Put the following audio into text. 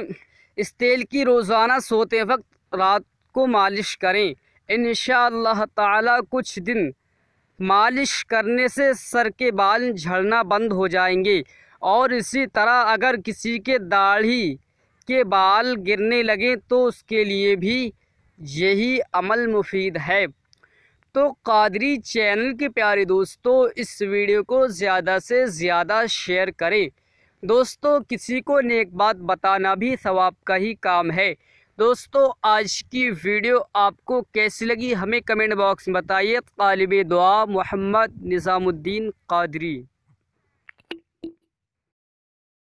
इस तेल की रोज़ाना सोते वक्त रात को मालिश करें इन ताला कुछ दिन मालिश करने से सर के बाल झड़ना बंद हो जाएंगे और इसी तरह अगर किसी के दाढ़ी के बाल गिरने लगें तो उसके लिए भी यही अमल मुफीद है तो कादरी चैनल के प्यारे दोस्तों इस वीडियो को ज़्यादा से ज़्यादा शेयर करें दोस्तों किसी को नेक बात बताना भी सवाब का ही काम है दोस्तों आज की वीडियो आपको कैसी लगी हमें कमेंट बॉक्स में बताइए तालब दुआ मोहम्मद निज़ामुद्दीन कादरी